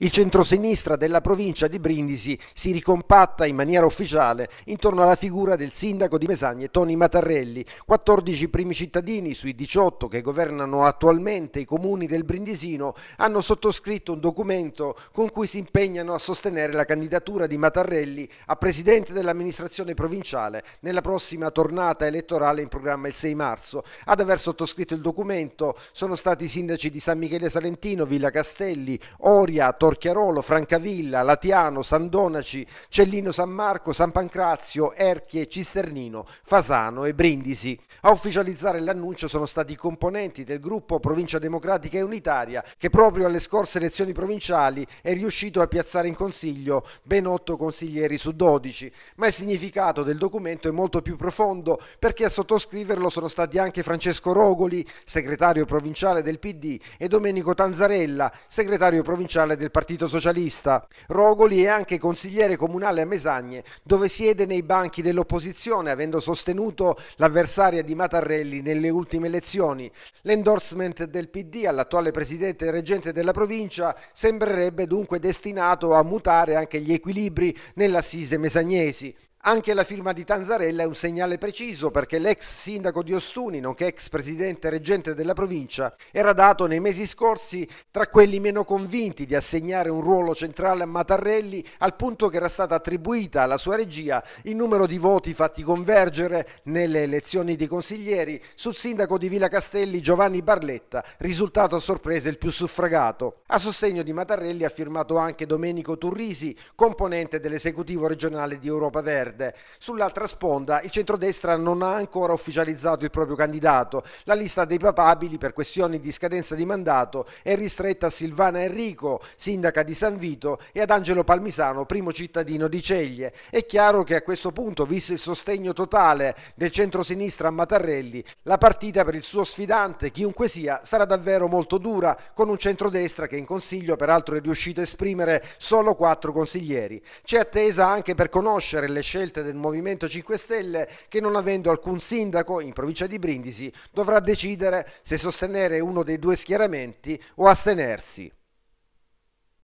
Il centrosinistra della provincia di Brindisi si ricompatta in maniera ufficiale intorno alla figura del sindaco di Mesagne Toni Mattarelli, 14 primi cittadini sui 18 che governano attualmente i comuni del Brindisino hanno sottoscritto un documento con cui si impegnano a sostenere la candidatura di Mattarelli a presidente dell'amministrazione provinciale nella prossima tornata elettorale in programma il 6 marzo. Ad aver sottoscritto il documento sono stati i sindaci di San Michele Salentino, Villa Castelli, Oria, Torino, Torchiarolo, Francavilla, Latiano, San Donaci, Cellino San Marco, San Pancrazio, Erchie, Cisternino, Fasano e Brindisi. A ufficializzare l'annuncio sono stati i componenti del gruppo Provincia Democratica e Unitaria che proprio alle scorse elezioni provinciali è riuscito a piazzare in consiglio ben 8 consiglieri su 12, ma il significato del documento è molto più profondo perché a sottoscriverlo sono stati anche Francesco Rogoli, segretario provinciale del PD, e Domenico Tanzarella, segretario provinciale del Partito Partito Socialista. Rogoli è anche consigliere comunale a Mesagne, dove siede nei banchi dell'opposizione, avendo sostenuto l'avversaria di Mattarelli nelle ultime elezioni. L'endorsement del PD all'attuale presidente reggente della provincia sembrerebbe dunque destinato a mutare anche gli equilibri nell'assise mesagnesi. Anche la firma di Tanzarella è un segnale preciso perché l'ex sindaco di Ostuni, nonché ex presidente reggente della provincia, era dato nei mesi scorsi tra quelli meno convinti di assegnare un ruolo centrale a Mattarelli al punto che era stata attribuita alla sua regia il numero di voti fatti convergere nelle elezioni di consiglieri sul sindaco di Villa Castelli Giovanni Barletta, risultato a sorpresa il più suffragato. A sostegno di Mattarelli ha firmato anche Domenico Turrisi, componente dell'esecutivo regionale di Europa Verde perde. Sull'altra sponda il centrodestra non ha ancora ufficializzato il proprio candidato. La lista dei papabili per questioni di scadenza di mandato è ristretta a Silvana Enrico, sindaca di San Vito, e ad Angelo Palmisano, primo cittadino di Ceglie. È chiaro che a questo punto, visto il sostegno totale del centro-sinistra a Mattarelli, la partita per il suo sfidante, chiunque sia, sarà davvero molto dura, con un centrodestra che in consiglio peraltro è riuscito a esprimere solo quattro consiglieri. C'è attesa anche per conoscere le scelte scelte del Movimento 5 Stelle che non avendo alcun sindaco in provincia di Brindisi dovrà decidere se sostenere uno dei due schieramenti o astenersi.